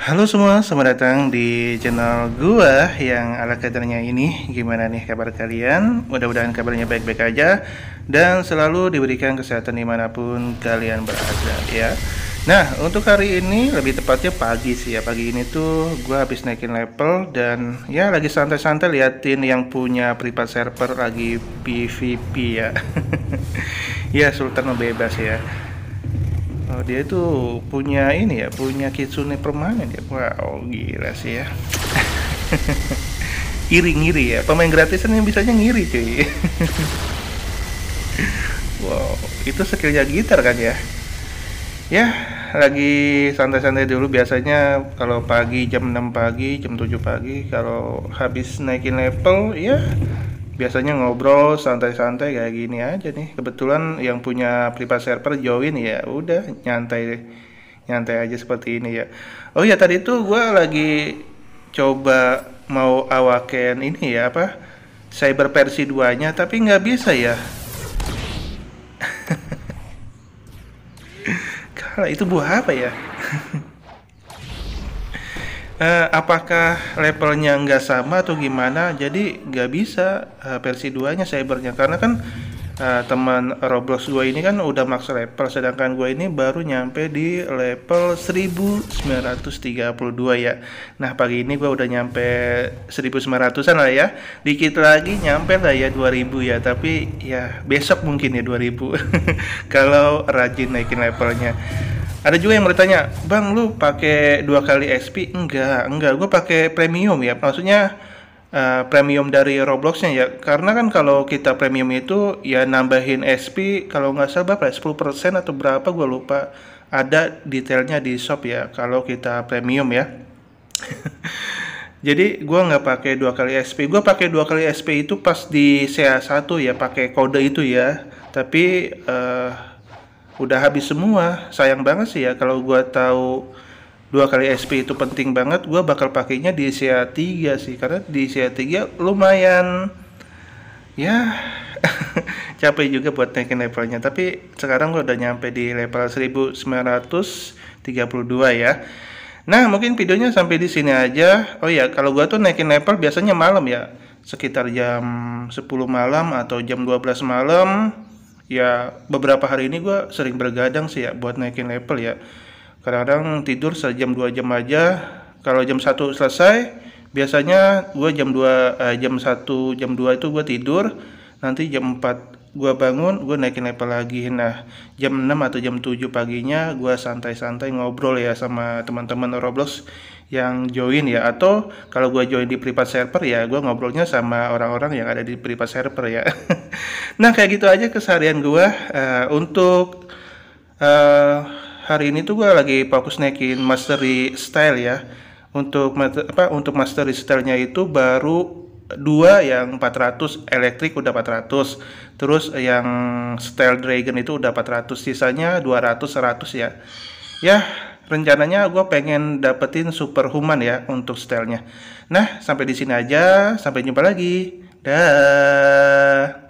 Halo semua, selamat datang di channel gua yang ala kadarnya ini Gimana nih kabar kalian? Mudah-mudahan kabarnya baik-baik aja Dan selalu diberikan kesehatan dimanapun kalian berada ya Nah, untuk hari ini lebih tepatnya pagi sih ya Pagi ini tuh gua habis naikin level Dan ya lagi santai-santai liatin yang punya private server lagi PVP ya Ya, Sultan bebas ya Oh, dia itu punya ini ya, punya kitsune permanen ya. Wow, gila sih ya. Iri-ngiri ya. Pemain gratisan yang bisanya ngiri, cuy. wow, itu skillnya gitar kan ya? Ya, lagi santai-santai dulu biasanya kalau pagi jam 6 pagi, jam 7 pagi kalau habis naikin level ya biasanya ngobrol santai-santai kayak gini aja nih. Kebetulan yang punya private server join ya udah nyantai nyantai aja seperti ini ya. Oh ya tadi tuh gue lagi coba mau awaken ini ya apa cyber versi duanya tapi nggak bisa ya Kala itu buah apa ya Uh, apakah levelnya nggak sama atau gimana jadi nggak bisa uh, versi 2 nya cybernya karena kan uh, teman Roblox gue ini kan udah max level sedangkan gue ini baru nyampe di level 1932 ya nah pagi ini gue udah nyampe 1900an lah ya dikit lagi nyampe lah ya 2000 ya tapi ya besok mungkin ya 2000 kalau rajin naikin levelnya ada juga yang bertanya bang lu pakai dua kali SP enggak enggak gue pakai premium ya maksudnya uh, premium dari Robloxnya ya karena kan kalau kita premium itu ya nambahin SP kalau nggak salah berapa ya 10% atau berapa gue lupa ada detailnya di shop ya kalau kita premium ya Jadi gue nggak pakai dua kali SP. Gue pakai dua kali SP itu pas di CA1 ya, pakai kode itu ya. Tapi uh, udah habis semua sayang banget sih ya kalau gue tahu dua kali SP itu penting banget gue bakal pakainya di usia 3 sih karena di usia 3 lumayan ya capek juga buat naikin levelnya tapi sekarang gue udah nyampe di level 1932 ya nah mungkin videonya sampai di sini aja oh ya kalau gue tuh naikin level biasanya malam ya sekitar jam 10 malam atau jam 12 malam ya beberapa hari ini gue sering bergadang sih ya buat naikin level ya kadang-kadang tidur sejam dua jam aja kalau jam satu selesai biasanya gue jam dua eh, jam satu jam dua itu gue tidur nanti jam 4 gue bangun gue naikin level lagi nah jam 6 atau jam 7 paginya gue santai-santai ngobrol ya sama teman-teman Roblox yang join ya atau kalau gue join di private server ya gue ngobrolnya sama orang-orang yang ada di private server ya nah kayak gitu aja keseharian gue uh, untuk uh, hari ini tuh gue lagi fokus naikin mastery style ya untuk apa untuk mastery stylenya itu baru dua yang 400 elektrik udah 400 terus yang style dragon itu udah 400 sisanya 200 100 ya ya rencananya gue pengen dapetin superhuman ya untuk stylenya nah sampai di sini aja sampai jumpa lagi dah